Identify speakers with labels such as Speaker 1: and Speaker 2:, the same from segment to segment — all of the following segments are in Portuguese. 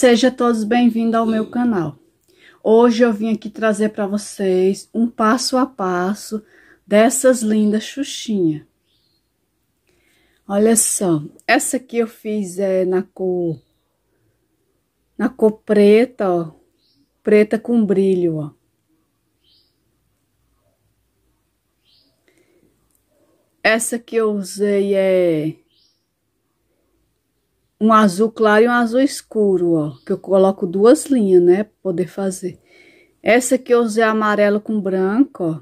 Speaker 1: Seja todos bem-vindos ao meu canal. Hoje eu vim aqui trazer para vocês um passo a passo dessas lindas xuxinhas. Olha só, essa aqui eu fiz é, na cor na cor preta, ó, preta com brilho, ó. Essa que eu usei é um azul claro e um azul escuro, ó. Que eu coloco duas linhas, né? Pra poder fazer. Essa aqui eu usei amarelo com branco, ó.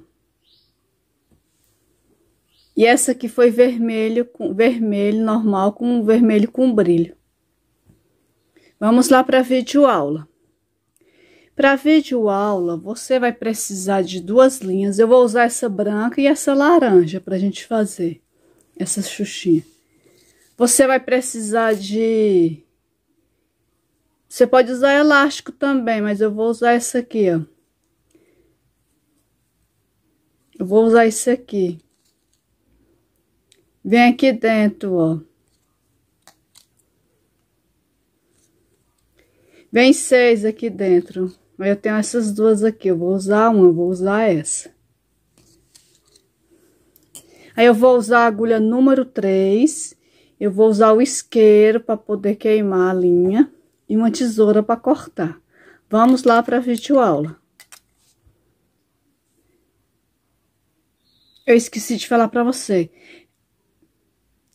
Speaker 1: E essa aqui foi vermelho, com, vermelho normal com vermelho com brilho. Vamos lá para vídeo aula. Para vídeo aula, você vai precisar de duas linhas. Eu vou usar essa branca e essa laranja para a gente fazer essa xuxinha. Você vai precisar de... Você pode usar elástico também, mas eu vou usar essa aqui, ó. Eu vou usar esse aqui. Vem aqui dentro, ó. Vem seis aqui dentro. Mas eu tenho essas duas aqui. Eu vou usar uma, eu vou usar essa. Aí eu vou usar a agulha número 3. Eu vou usar o isqueiro para poder queimar a linha e uma tesoura para cortar. Vamos lá para a videoaula. Eu esqueci de falar para você.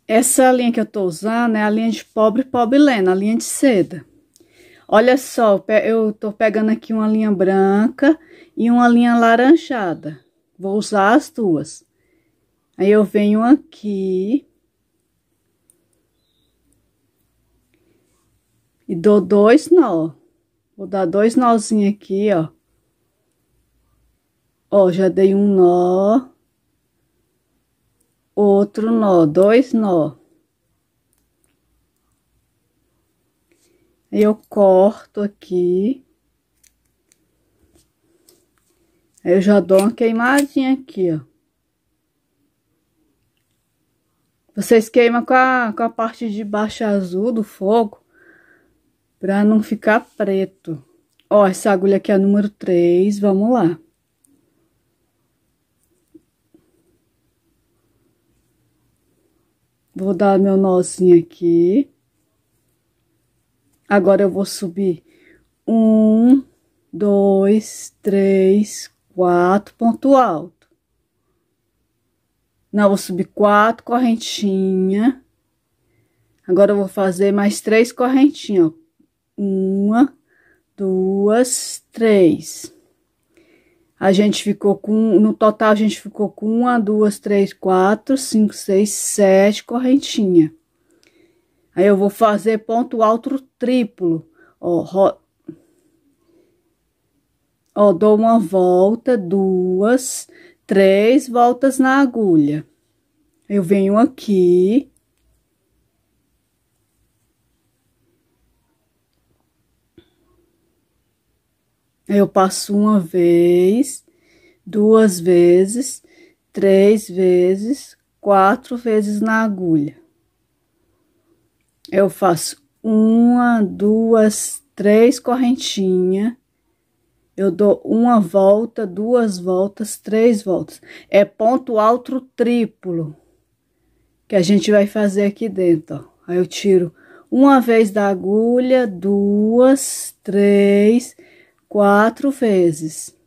Speaker 1: Essa é linha que eu estou usando é a linha de pobre pobre pobilena, a linha de seda. Olha só, eu estou pegando aqui uma linha branca e uma linha laranjada. Vou usar as duas. Aí eu venho aqui E dou dois nó. Vou dar dois nozinhos aqui, ó. Ó, já dei um nó. Outro nó, dois nó. eu corto aqui. Eu já dou uma queimadinha aqui, ó. Vocês queimam com a, com a parte de baixo azul do fogo para não ficar preto. Ó, essa agulha aqui é a número 3, vamos lá. Vou dar meu nozinho aqui. Agora eu vou subir um, dois, três, quatro, ponto alto. Não, vou subir quatro correntinhas. Agora eu vou fazer mais três correntinhas, ó. Uma, duas, três. A gente ficou com, no total, a gente ficou com uma, duas, três, quatro, cinco, seis, sete correntinha. Aí eu vou fazer ponto alto triplo. Ó, ro... ó, dou uma volta, duas, três voltas na agulha. Eu venho aqui, Eu passo uma vez, duas vezes, três vezes, quatro vezes na agulha. Eu faço uma, duas, três correntinhas. Eu dou uma volta, duas voltas, três voltas. É ponto alto triplo que a gente vai fazer aqui dentro. Ó. Aí eu tiro uma vez da agulha, duas, três, quatro vezes.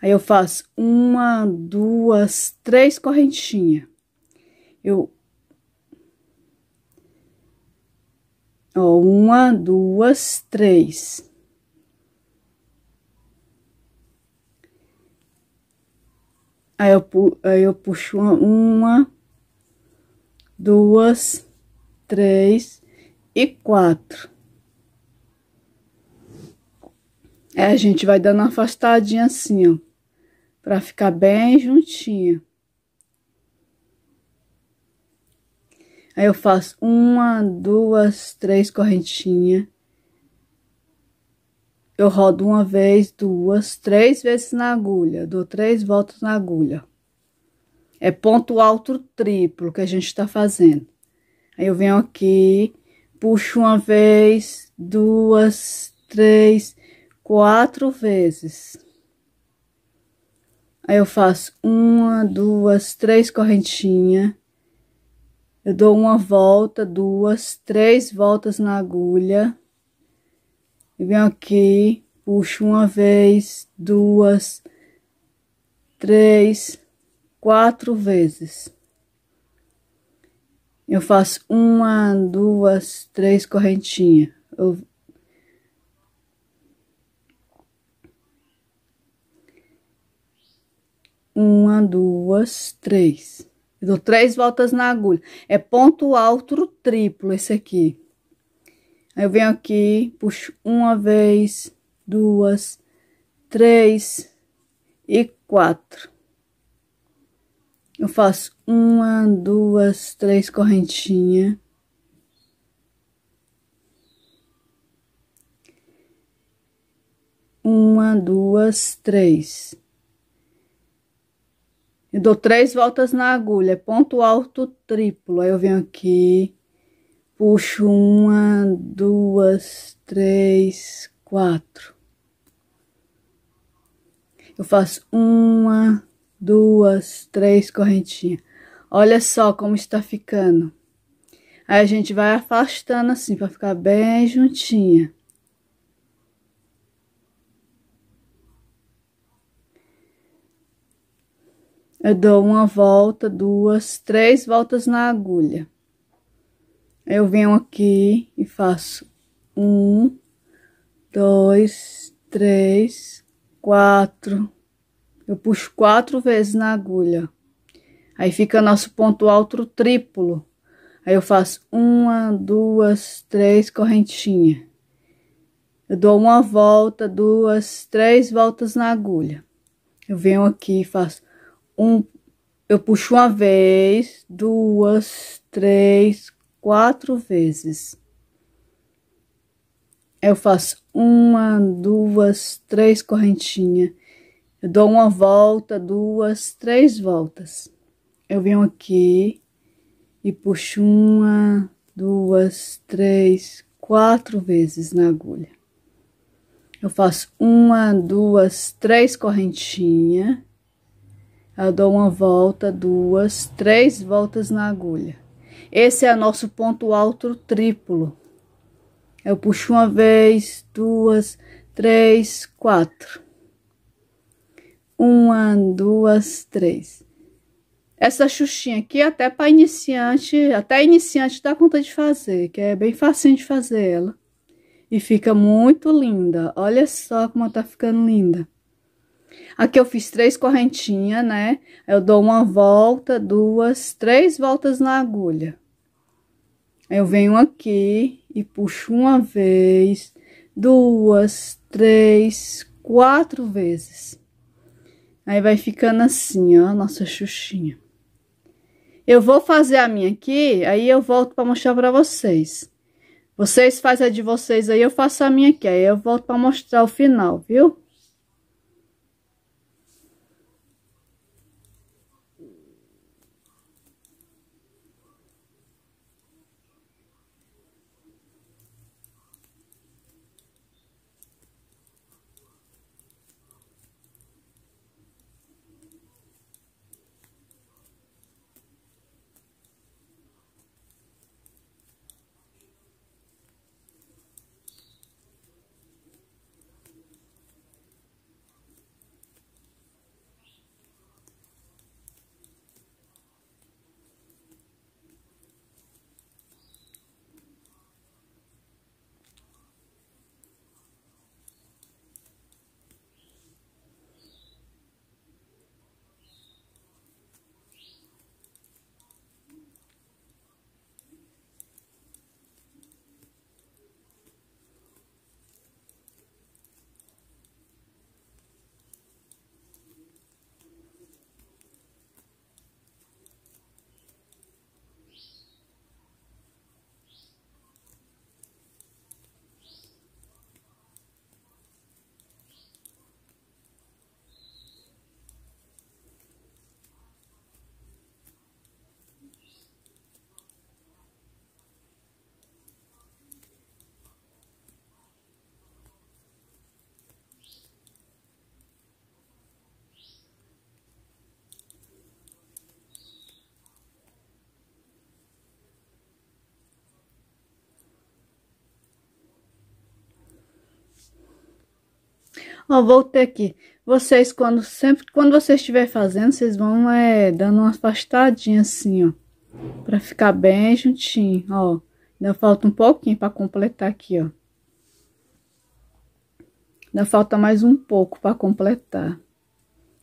Speaker 1: Aí eu faço uma, duas, três correntinhas. Eu Ó, uma, duas, três. Aí eu, aí eu puxo uma, uma, duas, três e quatro. É, a gente vai dando uma afastadinha assim, ó. Pra ficar bem juntinha. Aí eu faço uma, duas, três correntinhas. Eu rodo uma vez, duas, três vezes na agulha. Dou três voltas na agulha. É ponto alto triplo que a gente tá fazendo. Aí eu venho aqui, puxo uma vez, duas, três quatro vezes. Aí eu faço uma, duas, três correntinhas. Eu dou uma volta, duas, três voltas na agulha. E venho aqui, puxo uma vez, duas, três, quatro vezes. Eu faço uma, duas, três correntinhas. Eu Uma, duas, três. Eu dou três voltas na agulha. É ponto alto triplo esse aqui. Aí eu venho aqui, puxo uma vez, duas, três e quatro. Eu faço uma, duas, três correntinha. Uma, duas, três e dou três voltas na agulha, ponto alto triplo. Aí eu venho aqui, puxo uma, duas, três, quatro. Eu faço uma, duas, três correntinhas. Olha só como está ficando. Aí a gente vai afastando assim, para ficar bem juntinha. eu dou uma volta, duas, três voltas na agulha. Eu venho aqui e faço um, dois, três, quatro. Eu puxo quatro vezes na agulha. Aí fica nosso ponto alto triplo. Aí eu faço uma, duas, três correntinha. Eu dou uma volta, duas, três voltas na agulha. Eu venho aqui e faço um, eu puxo uma vez, duas, três, quatro vezes. Eu faço uma, duas, três correntinhas. Eu dou uma volta, duas, três voltas. Eu venho aqui e puxo uma, duas, três, quatro vezes na agulha. Eu faço uma, duas, três correntinhas. Eu dou uma volta, duas, três voltas na agulha. Esse é nosso ponto alto triplo. Eu puxo uma vez, duas, três, quatro. Uma, duas, três. Essa xuxinha aqui é até para iniciante, até iniciante dá conta de fazer, que é bem facinho de fazer ela. E fica muito linda. Olha só como tá ficando linda. Aqui eu fiz três correntinhas, né? Eu dou uma volta, duas, três voltas na agulha. Eu venho aqui e puxo uma vez, duas, três, quatro vezes. Aí vai ficando assim, ó, nossa xuxinha. Eu vou fazer a minha aqui, aí eu volto para mostrar para vocês. Vocês fazem a de vocês aí, eu faço a minha aqui, aí eu volto para mostrar o final, viu? Ó, voltei aqui. Vocês, quando sempre, quando vocês estiver fazendo, vocês vão é, dando uma afastadinha assim, ó. Pra ficar bem juntinho, ó. Ainda falta um pouquinho pra completar aqui, ó. Ainda falta mais um pouco pra completar.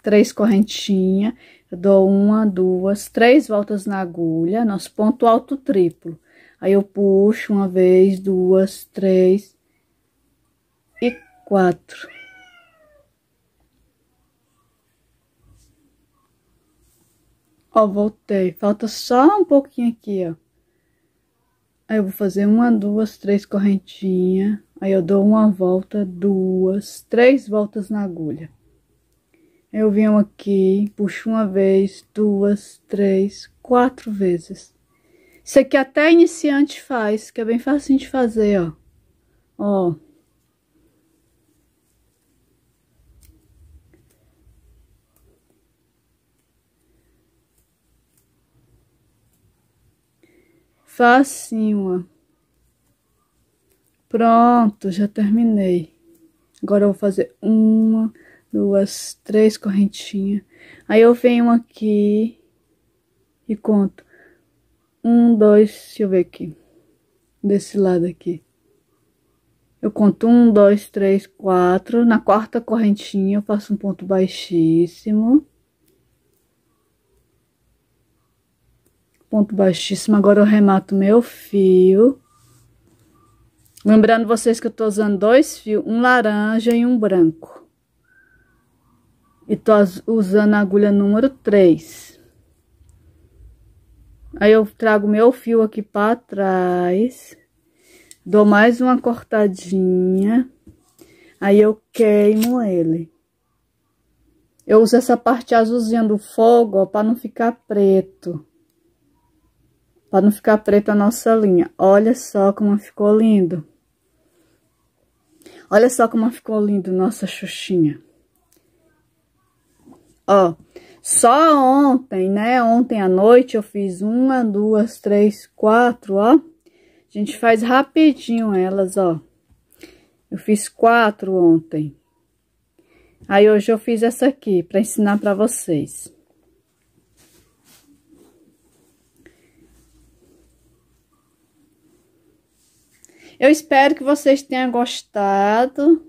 Speaker 1: Três correntinhas. Eu dou uma, duas, três voltas na agulha. Nosso ponto alto triplo. Aí eu puxo uma vez, duas, três e quatro. Ó, voltei. Falta só um pouquinho aqui, ó. Aí eu vou fazer uma, duas, três correntinhas. Aí eu dou uma volta, duas, três voltas na agulha. Eu venho aqui, puxo uma vez, duas, três, quatro vezes. Isso aqui até iniciante faz, que é bem fácil de fazer, ó. Ó. facinho. Pronto, já terminei. Agora eu vou fazer uma, duas, três correntinhas. Aí eu venho aqui e conto. Um, dois, deixa eu ver aqui. Desse lado aqui. Eu conto um, dois, três, quatro. Na quarta correntinha eu faço um ponto baixíssimo. ponto baixíssimo. Agora eu remato meu fio. Lembrando vocês que eu tô usando dois fios, um laranja e um branco. E tô usando a agulha número 3. Aí eu trago meu fio aqui para trás. Dou mais uma cortadinha. Aí eu queimo ele. Eu uso essa parte azulzinha do fogo, ó, pra não ficar preto para não ficar preta a nossa linha. Olha só como ficou lindo. Olha só como ficou lindo nossa xuxinha. Ó, só ontem, né? Ontem à noite eu fiz uma, duas, três, quatro, ó. A gente faz rapidinho elas, ó. Eu fiz quatro ontem. Aí hoje eu fiz essa aqui para ensinar para vocês. Eu espero que vocês tenham gostado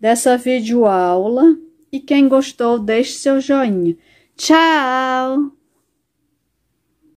Speaker 1: dessa videoaula. E quem gostou, deixe seu joinha. Tchau!